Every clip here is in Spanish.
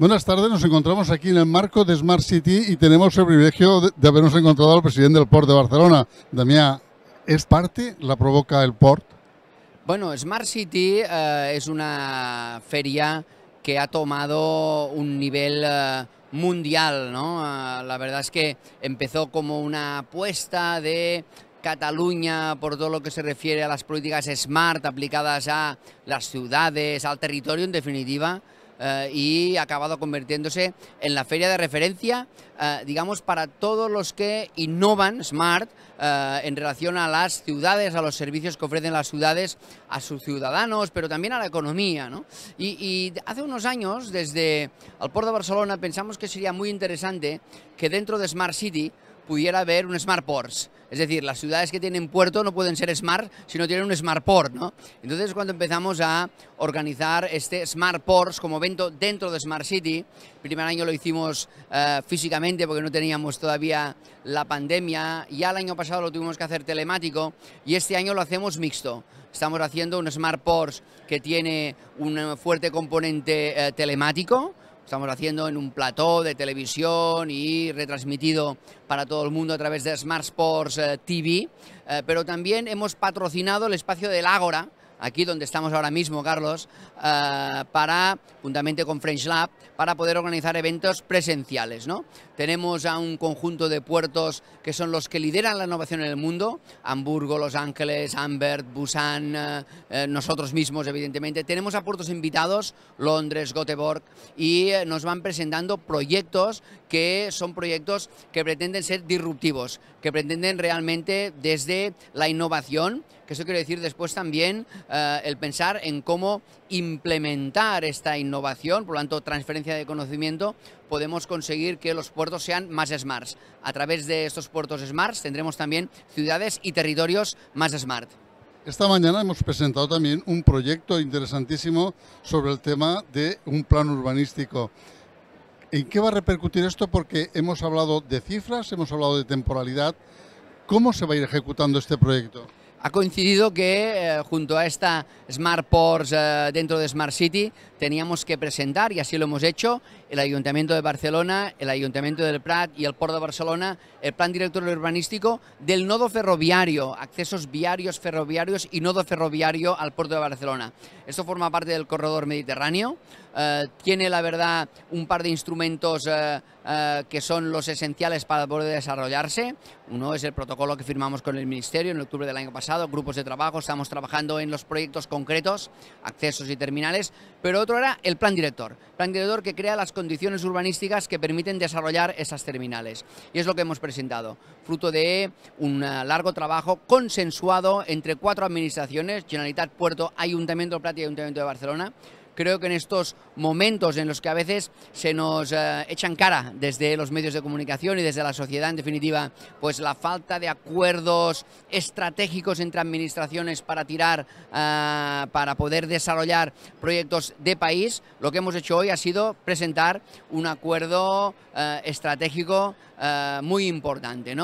Buenas tardes, nos encontramos aquí en el marco de Smart City y tenemos el privilegio de, habernos encontrado al presidente del Port de Barcelona. Damià, ¿es parte la provoca el Port? Bueno, Smart City eh, es una feria que ha tomado un nivel eh, mundial, ¿no? Eh, la verdad es que empezó como una apuesta de Cataluña por todo lo que se refiere a las políticas smart aplicadas a las ciudades, al territorio en definitiva, eh, y ha acabado convirtiéndose en la feria de referencia, eh, digamos, para todos los que innovan Smart eh, en relación a las ciudades, a los servicios que ofrecen las ciudades a sus ciudadanos, pero también a la economía. Y, y, hace unos años, desde el puerto de Barcelona, pensamos que sería muy interesante que dentro de Smart City pudiera haber un Smart Ports. Es decir, las ciudades que tienen puerto no pueden ser smart si no tienen un smart port, ¿no? Entonces, cuando empezamos a organizar este smart ports como evento dentro de Smart City, el primer año lo hicimos eh, físicamente porque no teníamos todavía la pandemia, ya el año pasado lo tuvimos que hacer telemático y este año lo hacemos mixto. Estamos haciendo un smart ports que tiene un fuerte componente eh, telemático, estamos haciendo en un plató de televisión y retransmitido para todo el mundo a través de Smart Sports eh, TV, eh, pero también hemos patrocinado el espacio del Ágora, aquí donde estamos ahora mismo, Carlos, eh, para, juntamente con French Lab, para poder organizar eventos presenciales. ¿no? Tenemos a un conjunto de puertos que son los que lideran la innovación en el mundo, Hamburgo, Los Ángeles, Amber, Busan, eh, eh, nosotros mismos, evidentemente. Tenemos a puertos invitados, Londres, Göteborg, y nos van presentando proyectos que son proyectos que pretenden ser disruptivos, que pretenden realmente desde la innovación, que eso quiere decir después también eh, el pensar en cómo implementar esta innovación, por lo tanto, transferencia de conocimiento, podemos conseguir que los puertos sean más smart. A través de estos puertos smart tendremos también ciudades y territorios más smart. Esta mañana hemos presentado también un proyecto interesantísimo sobre el tema de un plan urbanístico. ¿En qué va a repercutir esto? Porque hemos hablado de cifras, hemos hablado de temporalidad. ¿Cómo se va a ir ejecutando este proyecto? ha coincidido que eh, junto a esta Smart Ports eh, dentro de Smart City teníamos que presentar, y así lo hemos hecho, el Ayuntamiento de Barcelona, el Ayuntamiento del Prat y el Puerto de Barcelona, el Plan Director Urbanístico del nodo ferroviario, accesos viarios ferroviarios y nodo ferroviario al Puerto de Barcelona. Esto forma parte del corredor mediterráneo, eh, tiene la verdad un par de instrumentos eh, eh, que son los esenciales para poder desarrollarse. Uno es el protocolo que firmamos con el Ministerio en octubre del año pasado, grupos de trabajo, estamos trabajando en los proyectos concretos, accesos y terminales, pero otro era el Plan Director, Plan Director que crea las condiciones urbanísticas que permiten desarrollar esas terminales. Y es lo que hemos presentado, fruto de un largo trabajo consensuado entre cuatro administraciones, Generalitat, Puerto, Ayuntamiento de Plata y Ayuntamiento de Barcelona, creo que en estos momentos en los que a veces se nos eh, echan cara desde los medios de comunicación y desde la sociedad en definitiva, pues la falta de acuerdos estratégicos entre administraciones para tirar, eh, para poder desarrollar proyectos de país, lo que hemos hecho hoy ha sido presentar un acuerdo eh, estratégico muy importante.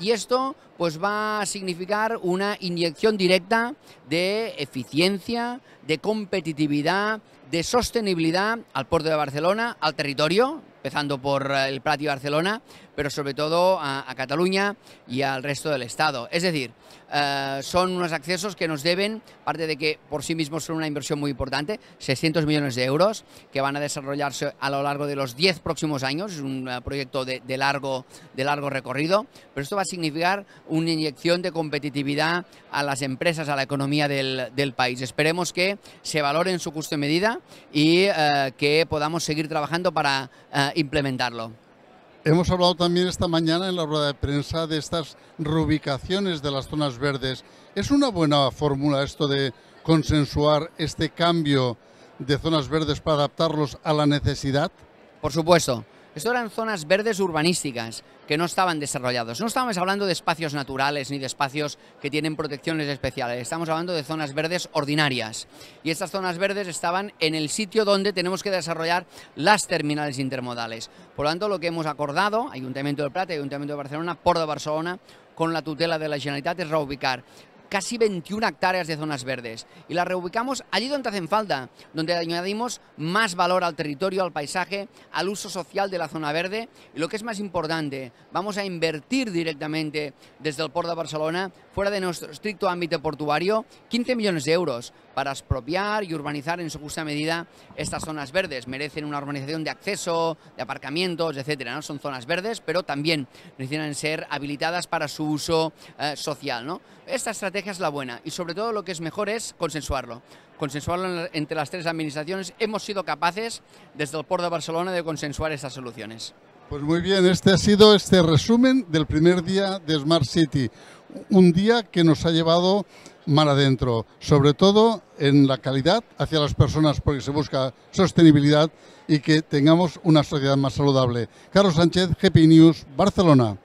y esto pues va a significar una inyección directa de eficiencia, de competitividad, de sostenibilidad al puerto de Barcelona, al territorio, empezando por eh, el Prat de Barcelona, pero sobre todo a, Cataluña y al resto del Estado. Es decir, eh, son unos accesos que nos deben, aparte de que por sí mismos son una inversión muy importante, 600 millones de euros que van a desarrollarse a lo largo de los 10 próximos años, es un eh, proyecto de, largo, de largo recorrido, pero esto va a significar una inyección de competitividad a las empresas, a la economía del, país. Esperemos que se valoren su su justa medida y eh, que podamos seguir trabajando para implementarlo. Hemos hablado también esta mañana en la rueda de prensa de estas reubicaciones de las zonas verdes. ¿Es una buena fórmula esto de consensuar este cambio de zonas verdes para adaptarlos a la necesidad? Por supuesto. Esto eran zonas verdes urbanísticas que no estaban desarrollados. No estábamos hablando de espacios naturales ni de espacios que tienen protecciones especiales. Estamos hablando de zonas verdes ordinarias. Y estas zonas verdes estaban en el sitio donde tenemos que desarrollar las terminales intermodales. Por lo tanto, lo que hemos acordado, Ayuntamiento del Plata y Ayuntamiento de Barcelona, Port de Barcelona, con la tutela de la Generalitat, es reubicar casi 21 hectáreas de zonas verdes y las reubicamos allí donde hacen falta, donde añadimos más valor al territorio, al paisaje, al uso social de la zona verde y lo que es más importante, vamos a invertir directamente desde el puerto de Barcelona, fuera de nuestro estricto ámbito portuario, 15 millones de euros para expropiar y urbanizar en su justa medida estas zonas verdes. Merecen una urbanización de acceso, de aparcamientos, etcétera. ¿no? Son zonas verdes, pero también necesitan ser habilitadas para su uso eh, social. ¿no? Esta estrategia es la buena y sobre todo lo que es mejor es consensuarlo. Consensuarlo entre las tres administraciones. Hemos sido capaces desde el puerto de Barcelona de consensuar estas soluciones. Pues muy bien, este ha sido este resumen del primer día de Smart City. Un día que nos ha llevado mal adentro, sobre todo en la calidad hacia las personas, porque se busca sostenibilidad y que tengamos una sociedad más saludable. Carlos Sánchez, GP News, Barcelona.